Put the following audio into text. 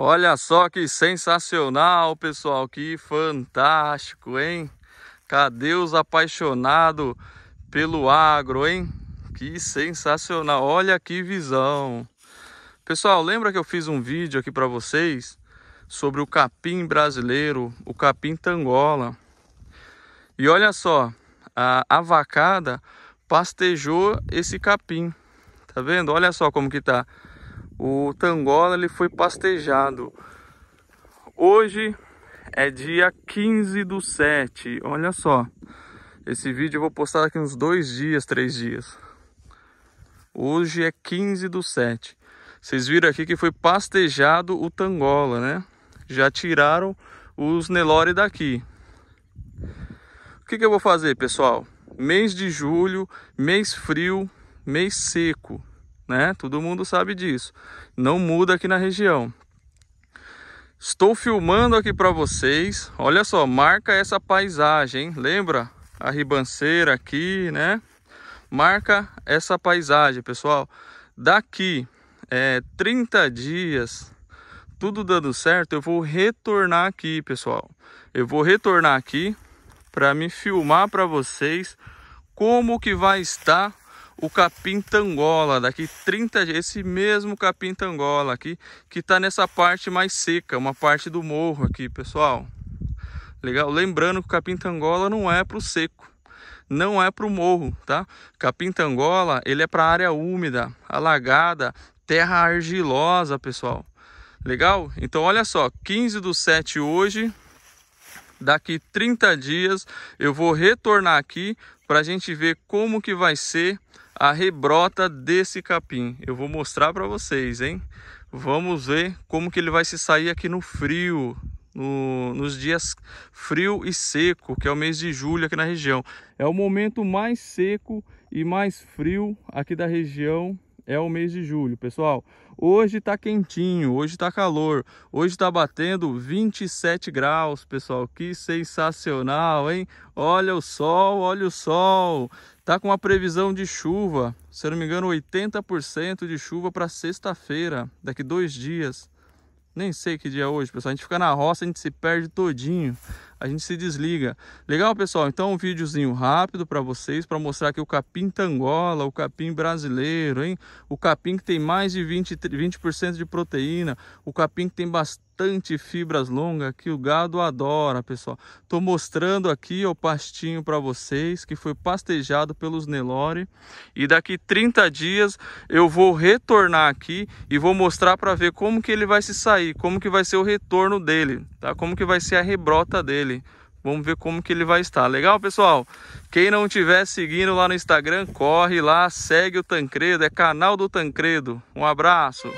Olha só que sensacional, pessoal, que fantástico, hein? Cadê os apaixonados pelo agro, hein? Que sensacional, olha que visão. Pessoal, lembra que eu fiz um vídeo aqui para vocês sobre o capim brasileiro, o capim tangola. E olha só, a, a vacada pastejou esse capim. Tá vendo? Olha só como que tá o Tangola ele foi pastejado. Hoje é dia 15 do 7, olha só. Esse vídeo eu vou postar daqui uns dois dias, três dias. Hoje é 15 do 7. Vocês viram aqui que foi pastejado o Tangola, né? Já tiraram os Nelore daqui. O que, que eu vou fazer, pessoal? Mês de julho, mês frio, mês seco né? Todo mundo sabe disso. Não muda aqui na região. Estou filmando aqui para vocês. Olha só, marca essa paisagem, hein? lembra? A ribanceira aqui, né? Marca essa paisagem, pessoal. Daqui é 30 dias, tudo dando certo, eu vou retornar aqui, pessoal. Eu vou retornar aqui para me filmar para vocês como que vai estar o capim tangola, daqui 30 dias, esse mesmo capim tangola aqui, que tá nessa parte mais seca, uma parte do morro aqui, pessoal. Legal? Lembrando que o capim tangola não é pro seco, não é pro morro, tá? Capim tangola, ele é pra área úmida, alagada, terra argilosa, pessoal. Legal? Então olha só, 15 do 7 hoje, Daqui 30 dias eu vou retornar aqui para a gente ver como que vai ser a rebrota desse capim. Eu vou mostrar para vocês, hein? Vamos ver como que ele vai se sair aqui no frio, no, nos dias frio e seco, que é o mês de julho aqui na região. É o momento mais seco e mais frio aqui da região é o mês de julho, pessoal. Hoje tá quentinho, hoje tá calor, hoje tá batendo 27 graus, pessoal. Que sensacional, hein? Olha o sol, olha o sol. Tá com uma previsão de chuva, se eu não me engano, 80% de chuva para sexta-feira, daqui dois dias. Nem sei que dia é hoje, pessoal. A gente fica na roça, a gente se perde todinho a gente se desliga. Legal, pessoal? Então, um videozinho rápido para vocês, para mostrar que o capim tangola, o capim brasileiro, hein? O capim que tem mais de 20%, 20 de proteína, o capim que tem bastante fibras longas, que o gado adora, pessoal. Tô mostrando aqui o pastinho para vocês, que foi pastejado pelos Nelore. E daqui 30 dias eu vou retornar aqui e vou mostrar para ver como que ele vai se sair, como que vai ser o retorno dele, tá? Como que vai ser a rebrota dele. Vamos ver como que ele vai estar. Legal, pessoal? Quem não estiver seguindo lá no Instagram, corre lá, segue o Tancredo, é canal do Tancredo. Um abraço.